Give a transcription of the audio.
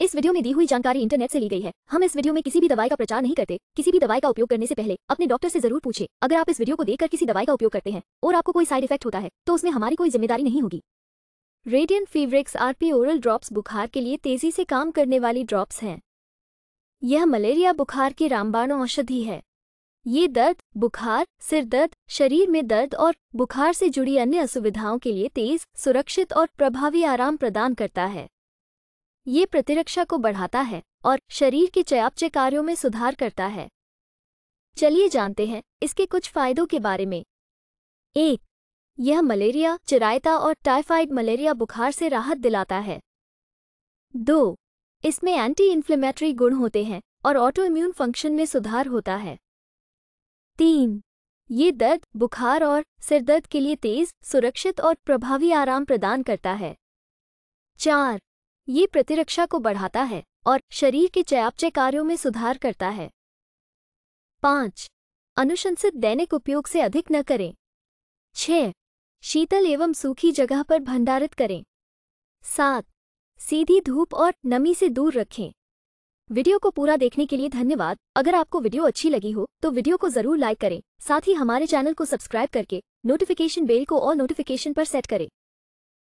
इस वीडियो में दी हुई जानकारी इंटरनेट से ली गई है हम इस वीडियो में किसी भी दवाई का प्रचार नहीं करते किसी भी दवाई का उपयोग करने से पहले अपने डॉक्टर से जरूर पूछे अगर आप इस वीडियो को देखकर किसी दवाई का उपयोग करते हैं और आपको कोई साइड इफेक्ट होता है तो उसमें हमारी कोई जिम्मेदारी नहीं होगी रेडियन फीवरिक्स आरपी ओरल ड्रॉप्स बुखार के लिए तेजी से काम करने वाली ड्रॉप्स हैं यह मलेरिया बुखार की रामबाण औषधि है ये दर्द बुखार सिर दर्द शरीर में दर्द और बुखार से जुड़ी अन्य असुविधाओं के लिए तेज सुरक्षित और प्रभावी आराम प्रदान करता है ये प्रतिरक्षा को बढ़ाता है और शरीर के चयापचय कार्यों में सुधार करता है चलिए जानते हैं इसके कुछ फायदों के बारे में एक यह मलेरिया चिरायता और टाइफाइड मलेरिया बुखार से राहत दिलाता है दो इसमें एंटी इन्फ्लेमेटरी गुण होते हैं और ऑटो इम्यून फंक्शन में सुधार होता है तीन ये दर्द बुखार और सिरदर्द के लिए तेज सुरक्षित और प्रभावी आराम प्रदान करता है चार ये प्रतिरक्षा को बढ़ाता है और शरीर के चयापचय कार्यों में सुधार करता है पाँच अनुशंसित दैनिक उपयोग से अधिक न करें छः शीतल एवं सूखी जगह पर भंडारित करें सात सीधी धूप और नमी से दूर रखें वीडियो को पूरा देखने के लिए धन्यवाद अगर आपको वीडियो अच्छी लगी हो तो वीडियो को जरूर लाइक करें साथ ही हमारे चैनल को सब्सक्राइब करके नोटिफिकेशन बेल को और नोटिफिकेशन पर सेट करें